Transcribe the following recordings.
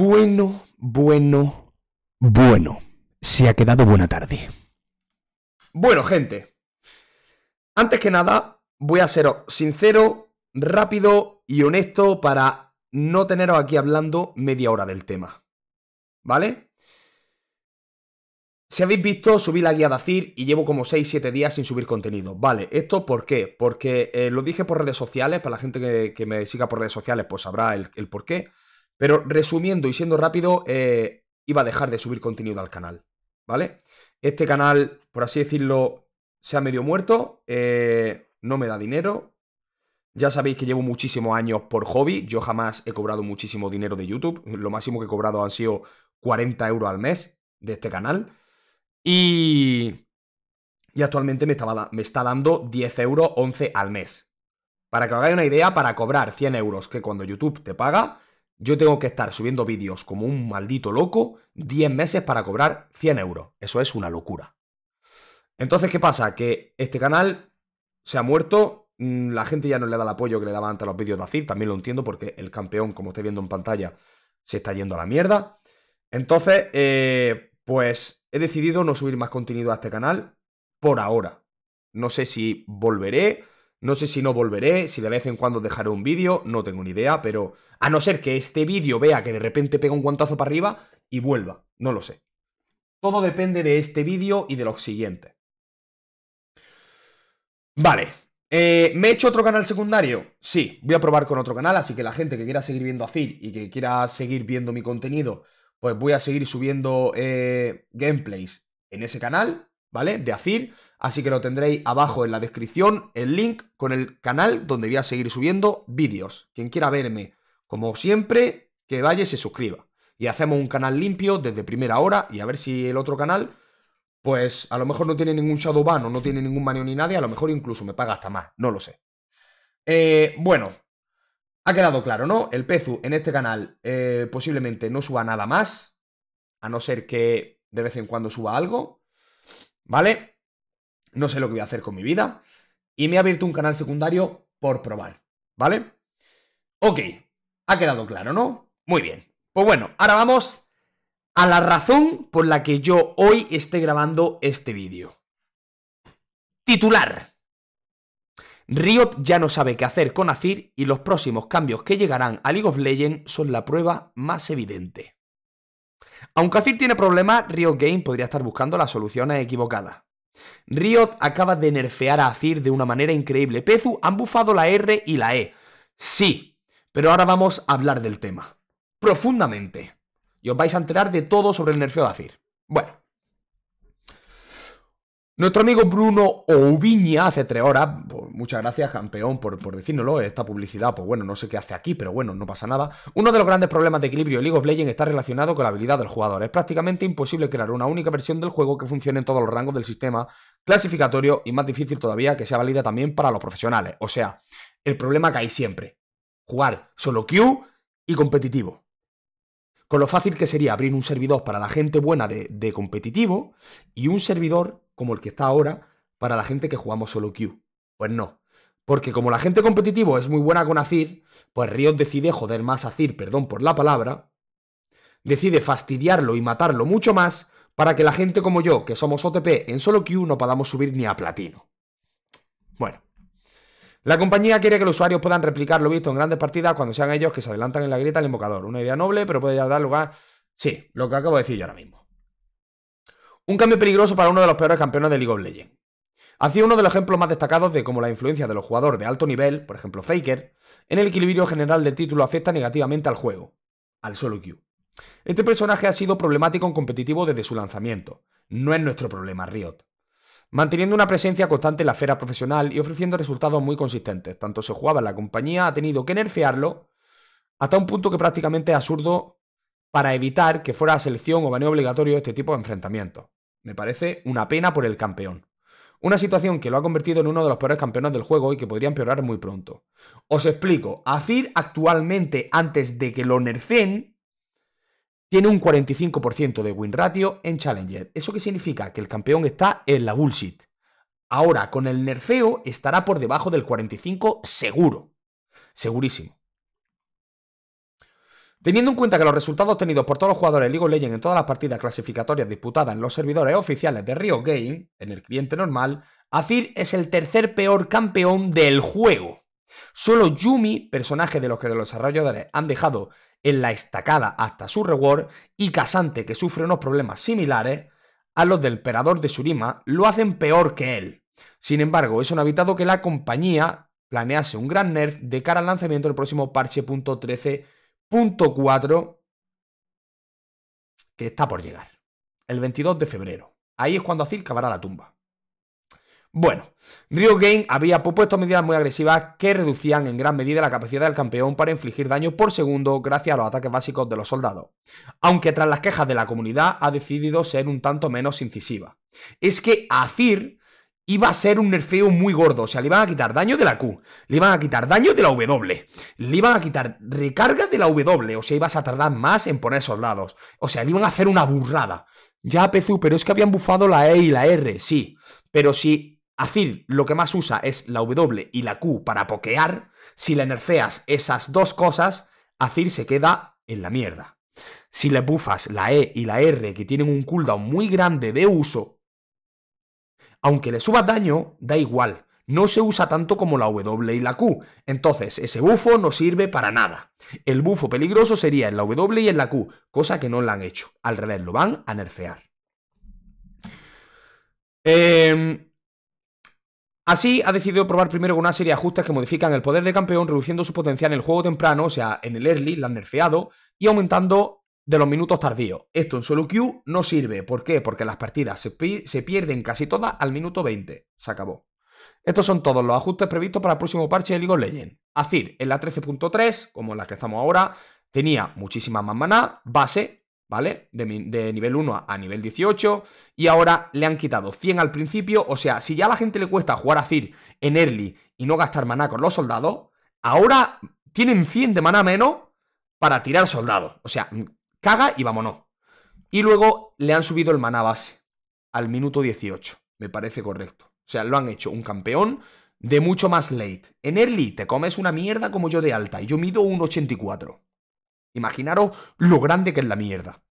Bueno, bueno, bueno. Se ha quedado buena tarde. Bueno, gente. Antes que nada, voy a ser sincero, rápido y honesto para no teneros aquí hablando media hora del tema. ¿Vale? Si habéis visto, subí la guía de Azir y llevo como 6-7 días sin subir contenido. Vale, ¿esto por qué? Porque eh, lo dije por redes sociales, para la gente que, me siga por redes sociales, pues sabrá el, el por qué. Pero resumiendo y siendo rápido, eh, iba a dejar de subir contenido al canal, ¿vale? Este canal, por así decirlo, se ha medio muerto, eh, no me da dinero. Ya sabéis que llevo muchísimos años por hobby, yo jamás he cobrado muchísimo dinero de YouTube, lo máximo que he cobrado han sido 40 euros al mes de este canal. Y... Y actualmente me, me está dando 10 euros 11 al mes. Para que os hagáis una idea, para cobrar 100 euros que cuando YouTube te paga, yo tengo que estar subiendo vídeos como un maldito loco 10 meses para cobrar 100 euros. Eso es una locura. Entonces, ¿qué pasa? Que este canal se ha muerto, mm, la gente ya no le da el apoyo que le daban antes a los vídeos de Azir, también lo entiendo porque el campeón, como estáis viendo en pantalla, se está yendo a la mierda. Entonces, eh, pues he decidido no subir más contenido a este canal por ahora. No sé si volveré, no sé si no volveré, si de vez en cuando dejaré un vídeo, no tengo ni idea, pero a no ser que este vídeo vea que de repente pega un guantazo para arriba y vuelva, no lo sé. Todo depende de este vídeo y de lo siguiente. Vale. Eh, ¿Me he hecho otro canal secundario? Sí, voy a probar con otro canal, así que la gente que quiera seguir viendo a Phil y que quiera seguir viendo mi contenido, pues voy a seguir subiendo eh, gameplays en ese canal. ¿vale? De ACIR, así que lo tendréis abajo en la descripción, el link con el canal donde voy a seguir subiendo vídeos. Quien quiera verme, como siempre, que vaya y se suscriba. Y hacemos un canal limpio desde primera hora y a ver si el otro canal, pues a lo mejor no tiene ningún Shadowban o no tiene ningún manio ni nadie, a lo mejor incluso me paga hasta más, no lo sé. Eh, bueno, ha quedado claro, ¿no? El Pezu en este canal eh, posiblemente no suba nada más, a no ser que de vez en cuando suba algo, ¿vale? No sé lo que voy a hacer con mi vida. Y me he abierto un canal secundario por probar, ¿vale? Ok, ha quedado claro, ¿no? Muy bien. Pues bueno, ahora vamos a la razón por la que yo hoy esté grabando este vídeo. Titular. Riot ya no sabe qué hacer con Azir y los próximos cambios que llegarán a League of Legends son la prueba más evidente. Aunque Azir tiene problemas, Riot Game podría estar buscando las soluciones equivocadas. Riot acaba de nerfear a Azir de una manera increíble. Pezu han bufado la R y la E. Sí, pero ahora vamos a hablar del tema. Profundamente. Y os vais a enterar de todo sobre el nerfeo de Azir. Bueno, nuestro amigo Bruno Oubiña, hace tres horas, pues, muchas gracias campeón por, por decírnoslo, esta publicidad, pues bueno, no sé qué hace aquí, pero bueno, no pasa nada. Uno de los grandes problemas de equilibrio de League of Legends está relacionado con la habilidad del jugador. Es prácticamente imposible crear una única versión del juego que funcione en todos los rangos del sistema clasificatorio y más difícil todavía que sea válida también para los profesionales. O sea, el problema que hay siempre, jugar solo Q y competitivo con lo fácil que sería abrir un servidor para la gente buena de, competitivo y un servidor como el que está ahora para la gente que jugamos solo Q. Pues no. Porque como la gente competitiva es muy buena con Azir, pues Riot decide joder más a Azir, perdón por la palabra, decide fastidiarlo y matarlo mucho más para que la gente como yo, que somos OTP en solo Q, no podamos subir ni a platino. Bueno. La compañía quiere que los usuarios puedan replicar lo visto en grandes partidas cuando sean ellos que se adelantan en la grieta al invocador. Una idea noble, pero puede ya dar lugar... Sí, lo que acabo de decir yo ahora mismo. Un cambio peligroso para uno de los peores campeones de League of Legends. Ha sido uno de los ejemplos más destacados de cómo la influencia de los jugadores de alto nivel, por ejemplo Faker, en el equilibrio general del título afecta negativamente al juego, al solo queue. Este personaje ha sido problemático en competitivo desde su lanzamiento. No es nuestro problema, Riot. Manteniendo una presencia constante en la esfera profesional y ofreciendo resultados muy consistentes, tanto se jugaba en la compañía, ha tenido que nerfearlo hasta un punto que prácticamente es absurdo para evitar que fuera selección o baneo obligatorio este tipo de enfrentamientos. Me parece una pena por el campeón. Una situación que lo ha convertido en uno de los peores campeones del juego y que podría empeorar muy pronto. Os explico, Azir actualmente, antes de que lo nerfeen tiene un 45% de win ratio en Challenger. ¿Eso qué significa? Que el campeón está en la bullshit. Ahora, con el nerfeo, estará por debajo del 45 seguro. Segurísimo. Teniendo en cuenta que los resultados obtenidos por todos los jugadores de League of Legends en todas las partidas clasificatorias disputadas en los servidores oficiales de Rio Game, en el cliente normal, Azir es el tercer peor campeón del juego. Solo Yumi, personaje de los que los desarrolladores han dejado en la estacada hasta su reward, y Casante, que sufre unos problemas similares a los del emperador de Surima, lo hacen peor que él. Sin embargo, es un habitado que la compañía planease un gran nerf de cara al lanzamiento del próximo parche.13 Punto 4, que está por llegar. El 22 de febrero. Ahí es cuando Azir cavará la tumba. Bueno, Rio Game había propuesto medidas muy agresivas que reducían en gran medida la capacidad del campeón para infligir daño por segundo gracias a los ataques básicos de los soldados, aunque tras las quejas de la comunidad ha decidido ser un tanto menos incisiva. Es que Azir iba a ser un nerfeo muy gordo. O sea, le iban a quitar daño de la Q, le iban a quitar daño de la W, le iban a quitar recarga de la W. O sea, ibas a tardar más en poner soldados. O sea, le iban a hacer una burrada. Ya, Pezu, pero es que habían bufado la E y la R, sí. Pero si Azir lo que más usa es la W y la Q para pokear, si le nerfeas esas dos cosas, Azir se queda en la mierda. Si le bufas la E y la R, que tienen un cooldown muy grande de uso, aunque le subas daño, da igual, no se usa tanto como la W y la Q, entonces ese bufo no sirve para nada. El bufo peligroso sería en la W y en la Q, cosa que no la han hecho, al revés, lo van a nerfear. Em, así ha decidido probar primero con una serie de ajustes que modifican el poder de campeón, reduciendo su potencial en el juego temprano, o sea, en el early, la han nerfeado, y aumentando de los minutos tardíos. Esto en solo Q no sirve. ¿Por qué? Porque las partidas se, pierden casi todas al minuto 20. Se acabó. Estos son todos los ajustes previstos para el próximo parche de League of Legends. Azir en la 13.3, como en la que estamos ahora, tenía muchísima más maná, base, ¿vale? De, nivel 1 a nivel 18. Y ahora le han quitado 100 al principio. O sea, si ya a la gente le cuesta jugar a Azir en early y no gastar maná con los soldados, ahora tienen 100 de maná menos para tirar soldados. O sea, caga y vámonos. Y luego le han subido el mana base al minuto 18, me parece correcto. O sea, lo han hecho un campeón de mucho más late. En early te comes una mierda como yo de alta y yo mido un 84. Imaginaros lo grande que es la mierda.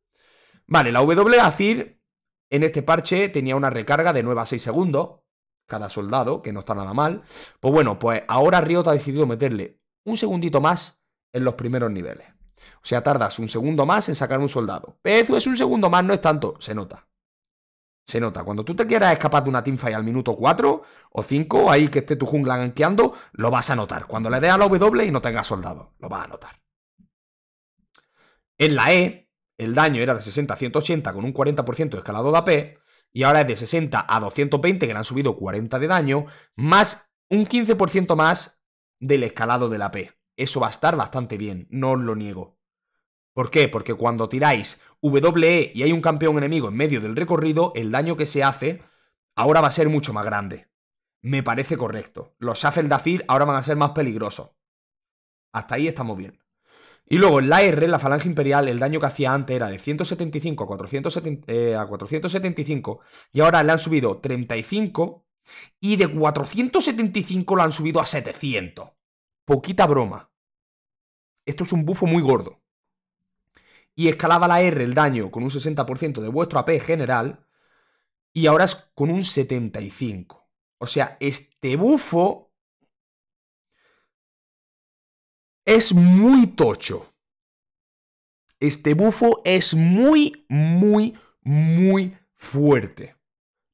Vale, la W Azir en este parche tenía una recarga de 9 a 6 segundos cada soldado, que no está nada mal. Pues bueno, pues ahora Riot ha decidido meterle un segundito más en los primeros niveles. O sea, tardas un segundo más en sacar un soldado. Eso es un segundo más, no es tanto. Se nota. Se nota. Cuando tú te quieras escapar de una teamfight al minuto 4 o 5, ahí que esté tu jungla ganqueando, lo vas a notar. Cuando le des a la W y no tengas soldado, lo vas a notar. En la E, el daño era de 60 a 180 con un 40% de escalado de AP. Y ahora es de 60 a 220, que le han subido 40 de daño, más un 15% más del escalado de la P eso va a estar bastante bien, no os lo niego. ¿Por qué? Porque cuando tiráis WE y hay un campeón enemigo en medio del recorrido, el daño que se hace ahora va a ser mucho más grande. Me parece correcto. Los Shuffle Dafir ahora van a ser más peligrosos. Hasta ahí estamos bien. Y luego en la R, la Falange Imperial, el daño que hacía antes era de 175 a, eh, a 475 y ahora le han subido 35 y de 475 lo han subido a 700 poquita broma. Esto es un bufo muy gordo. Y escalaba la R el daño con un 60% de vuestro AP general y ahora es con un 75. O sea, este bufo es muy tocho. Este bufo es muy, muy, muy fuerte.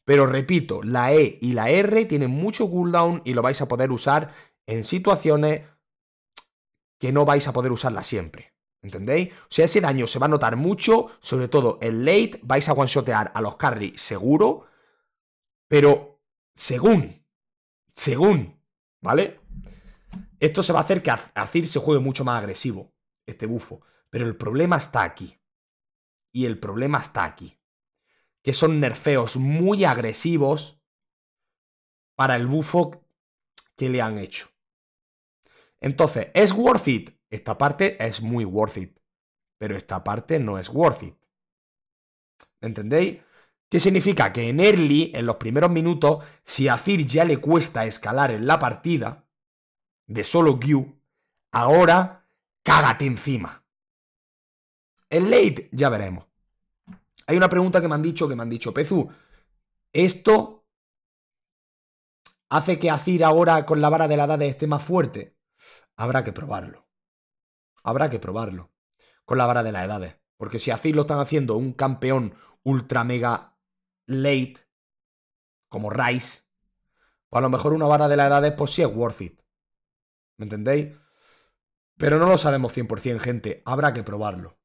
Pero repito, la E y la R tienen mucho cooldown y lo vais a poder usar en situaciones que no vais a poder usarla siempre. ¿Entendéis? O sea, ese daño se va a notar mucho, sobre todo en late, vais a one-shotear a los carry seguro, pero según, según, ¿vale? Esto se va a hacer que Azir se juegue mucho más agresivo, este bufo. Pero el problema está aquí. Y el problema está aquí. Que son nerfeos muy agresivos para el bufo que le han hecho. Entonces, ¿es worth it? Esta parte es muy worth it, pero esta parte no es worth it. ¿Entendéis? ¿Qué significa? Que en early, en los primeros minutos, si a ya le cuesta escalar en la partida de solo Q, ahora cágate encima. En late ya veremos. Hay una pregunta que me han dicho, que me han dicho, Pezu, ¿esto hace que Azir ahora con la vara de la edad esté más fuerte? habrá que probarlo. Habrá que probarlo. Con la vara de las edades. Porque si así lo están haciendo un campeón ultra mega late, como Rice, pues a lo mejor una vara de las edades pues sí es worth it. ¿Me entendéis? Pero no lo sabemos 100%, gente. Habrá que probarlo.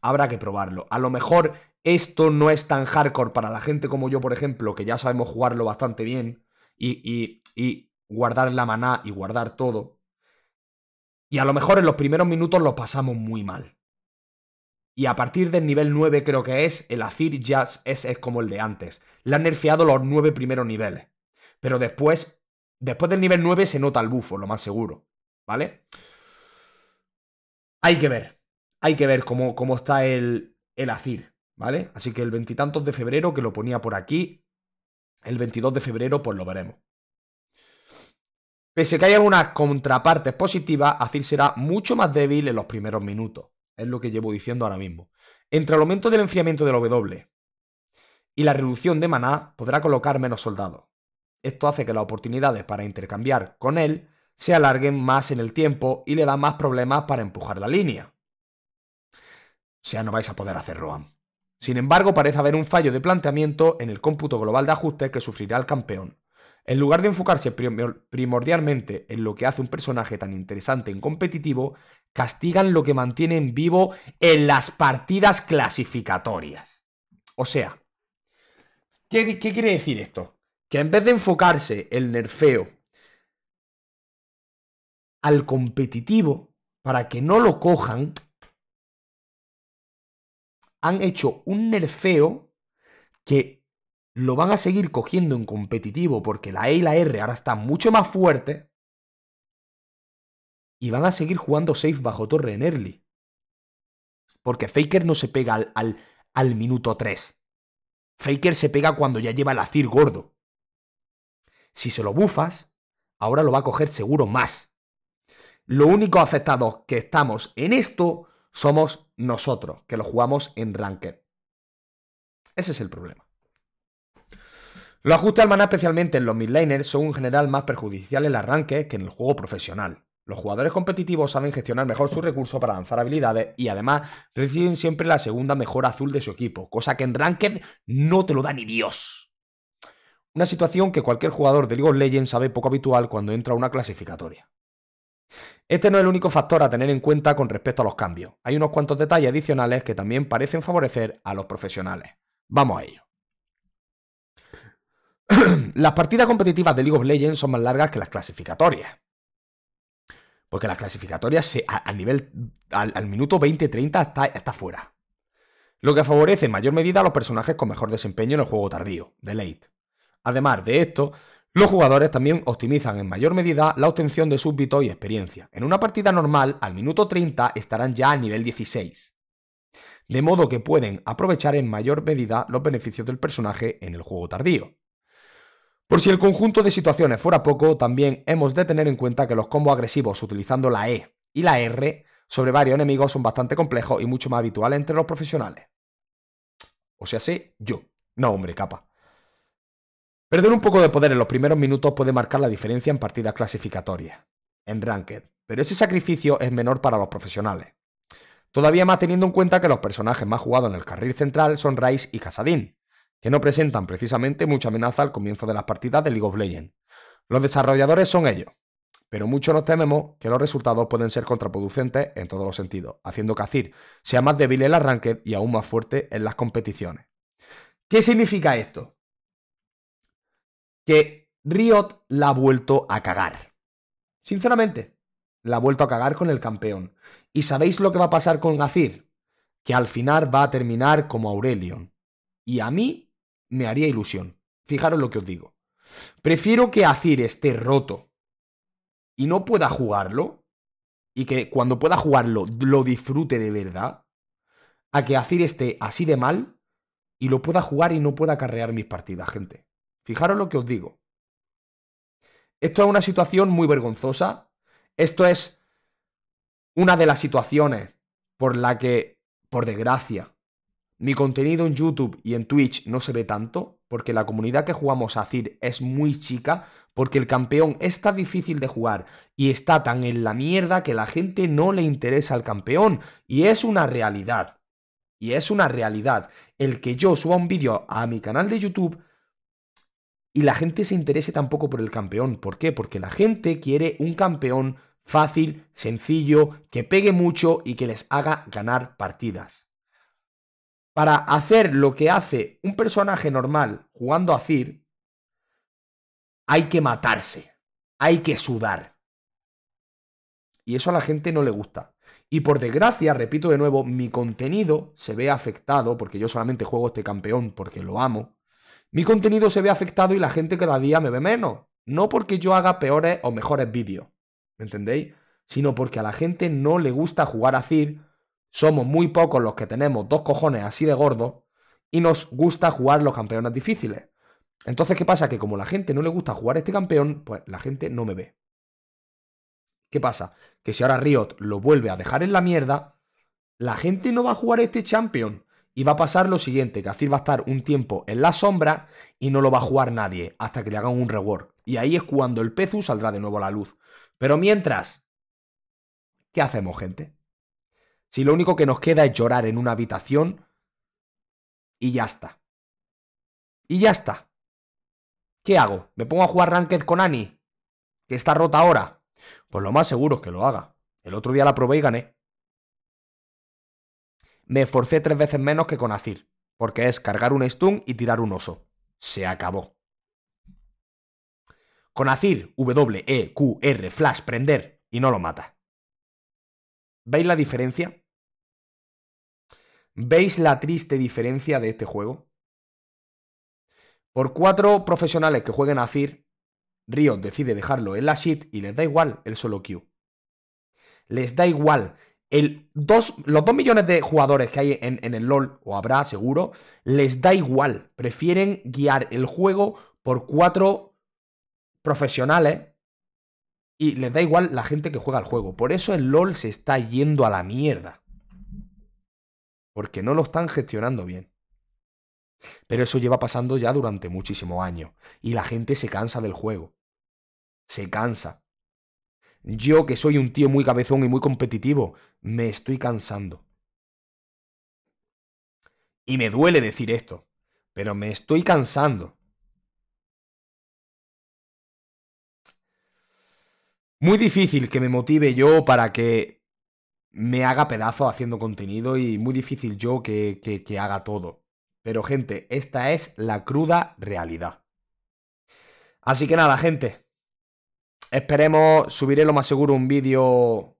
Habrá que probarlo. A lo mejor esto no es tan hardcore para la gente como yo, por ejemplo, que ya sabemos jugarlo bastante bien y guardar la maná y guardar todo. Y a lo mejor en los primeros minutos lo pasamos muy mal. Y a partir del nivel 9 creo que es, el Azir ya es, como el de antes. Le han nerfeado los 9 primeros niveles. Pero después, después del nivel 9 se nota el bufo, lo más seguro. ¿Vale? Hay que ver. Hay que ver cómo, cómo está el, el Azir. ¿Vale? Así que el veintitantos de febrero, que lo ponía por aquí, el 22 de febrero, pues lo veremos. Pese que hay algunas contrapartes positivas, Azir será mucho más débil en los primeros minutos. Es lo que llevo diciendo ahora mismo. Entre el aumento del enfriamiento del W y la reducción de maná, podrá colocar menos soldados. Esto hace que las oportunidades para intercambiar con él se alarguen más en el tiempo y le da más problemas para empujar la línea. O sea, no vais a poder hacer Roam. Sin embargo, parece haber un fallo de planteamiento en el cómputo global de ajustes que sufrirá el campeón, en lugar de enfocarse primordialmente en lo que hace un personaje tan interesante en competitivo, castigan lo que mantienen vivo en las partidas clasificatorias. O sea, ¿qué, qué quiere decir esto? Que en vez de enfocarse el nerfeo al competitivo para que no lo cojan, han hecho un nerfeo que lo van a seguir cogiendo en competitivo porque la E y la R ahora están mucho más fuertes. Y van a seguir jugando safe bajo torre en early. Porque Faker no se pega al, al, minuto 3. Faker se pega cuando ya lleva el Azir gordo. Si se lo bufas, ahora lo va a coger seguro más. Lo único afectado que estamos en esto somos nosotros, que lo jugamos en Ranked. Ese es el problema. Los ajustes al maná, especialmente en los midlaners, son en general más perjudiciales el arranque que en el juego profesional. Los jugadores competitivos saben gestionar mejor sus recursos para lanzar habilidades y además reciben siempre la segunda mejor azul de su equipo, cosa que en Ranked no te lo da ni Dios. Una situación que cualquier jugador de League of Legends sabe poco habitual cuando entra a una clasificatoria. Este no es el único factor a tener en cuenta con respecto a los cambios. Hay unos cuantos detalles adicionales que también parecen favorecer a los profesionales. Vamos a ello. las partidas competitivas de League of Legends son más largas que las clasificatorias. Porque las clasificatorias se, al nivel. Al, minuto 20-30 está, está fuera. Lo que favorece en mayor medida a los personajes con mejor desempeño en el juego tardío, de late. Además de esto, los jugadores también optimizan en mayor medida la obtención de súbditos y experiencia. En una partida normal, al minuto 30 estarán ya a nivel 16. De modo que pueden aprovechar en mayor medida los beneficios del personaje en el juego tardío. Por si el conjunto de situaciones fuera poco, también hemos de tener en cuenta que los combos agresivos utilizando la E y la R sobre varios enemigos son bastante complejos y mucho más habituales entre los profesionales. O sea, sí, yo. No, hombre, capa. Perder un poco de poder en los primeros minutos puede marcar la diferencia en partidas clasificatorias, en ranked, pero ese sacrificio es menor para los profesionales. Todavía más teniendo en cuenta que los personajes más jugados en el carril central son Rice y Casadín, que no presentan precisamente mucha amenaza al comienzo de las partidas de League of Legends. Los desarrolladores son ellos, pero mucho nos tememos que los resultados pueden ser contraproducentes en todos los sentidos, haciendo que Azir sea más débil en el ranked y aún más fuerte en las competiciones. ¿Qué significa esto? Que Riot la ha vuelto a cagar. Sinceramente, la ha vuelto a cagar con el campeón. ¿Y sabéis lo que va a pasar con Azir? Que al final va a terminar como Aurelion. Y a mí me haría ilusión. Fijaros lo que os digo. Prefiero que Azir esté roto y no pueda jugarlo, y que cuando pueda jugarlo lo disfrute de verdad, a que Azir esté así de mal y lo pueda jugar y no pueda carrear mis partidas, gente. Fijaros lo que os digo. Esto es una situación muy vergonzosa. Esto es una de las situaciones por la que, por desgracia, mi contenido en YouTube y en Twitch no se ve tanto, porque la comunidad que jugamos a CIR es muy chica, porque el campeón es tan difícil de jugar y está tan en la mierda que la gente no le interesa al campeón. Y es una realidad. Y es una realidad. El que yo suba un vídeo a mi canal de YouTube y la gente se interese tampoco por el campeón. ¿Por qué? Porque la gente quiere un campeón fácil, sencillo, que pegue mucho y que les haga ganar partidas para hacer lo que hace un personaje normal jugando a Cir, hay que matarse, hay que sudar. Y eso a la gente no le gusta. Y por desgracia, repito de nuevo, mi contenido se ve afectado, porque yo solamente juego este campeón porque lo amo. Mi contenido se ve afectado y la gente cada día me ve menos. No porque yo haga peores o mejores vídeos, ¿me entendéis? Sino porque a la gente no le gusta jugar a Cir somos muy pocos los que tenemos dos cojones así de gordos y nos gusta jugar los campeones difíciles. Entonces, ¿qué pasa? Que como la gente no le gusta jugar a este campeón, pues la gente no me ve. ¿Qué pasa? Que si ahora Riot lo vuelve a dejar en la mierda, la gente no va a jugar este champion. Y va a pasar lo siguiente, que Azir va a estar un tiempo en la sombra y no lo va a jugar nadie hasta que le hagan un reward. Y ahí es cuando el Pezu saldrá de nuevo a la luz. Pero mientras, ¿qué hacemos, gente? Si lo único que nos queda es llorar en una habitación y ya está. Y ya está. ¿Qué hago? ¿Me pongo a jugar Ranked con Annie? ¿Que está rota ahora? Pues lo más seguro es que lo haga. El otro día la probé y gané. Me esforcé tres veces menos que con Azir, porque es cargar un stun y tirar un oso. Se acabó. Con Azir, W, E, Q, R, Flash, prender, y no lo mata. ¿Veis la diferencia? ¿Veis la triste diferencia de este juego? Por cuatro profesionales que jueguen a Zir, Riot decide dejarlo en la shit y les da igual el solo Q. Les da igual. El dos, los millones de jugadores que hay en, en el LoL, o habrá seguro, les da igual. Prefieren guiar el juego por cuatro profesionales y les da igual la gente que juega al juego. Por eso el LoL se está yendo a la mierda porque no lo están gestionando bien. Pero eso lleva pasando ya durante muchísimos años, y la gente se cansa del juego. Se cansa. Yo, que soy un tío muy cabezón y muy competitivo, me estoy cansando. Y me duele decir esto, pero me estoy cansando. Muy difícil que me motive yo para que me haga pedazo haciendo contenido y muy difícil yo que, que, haga todo. Pero gente, esta es la cruda realidad. Así que nada, gente. Esperemos, subiré lo más seguro un vídeo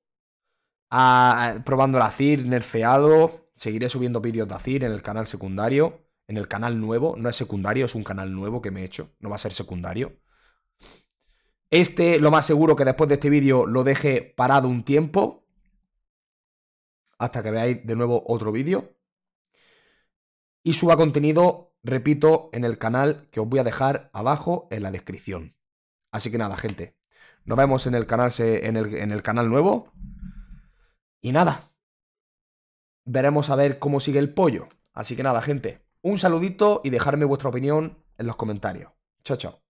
probando la CIR, nerfeado. Seguiré subiendo vídeos de CIR en el canal secundario, en el canal nuevo. No es secundario, es un canal nuevo que me he hecho. No va a ser secundario. Este, lo más seguro que después de este vídeo lo deje parado un tiempo hasta que veáis de nuevo otro vídeo. Y suba contenido, repito, en el canal que os voy a dejar abajo en la descripción. Así que nada, gente. Nos vemos en el canal, en el, en el canal nuevo. Y nada. Veremos a ver cómo sigue el pollo. Así que nada, gente. Un saludito y dejarme vuestra opinión en los comentarios. Chao, chao.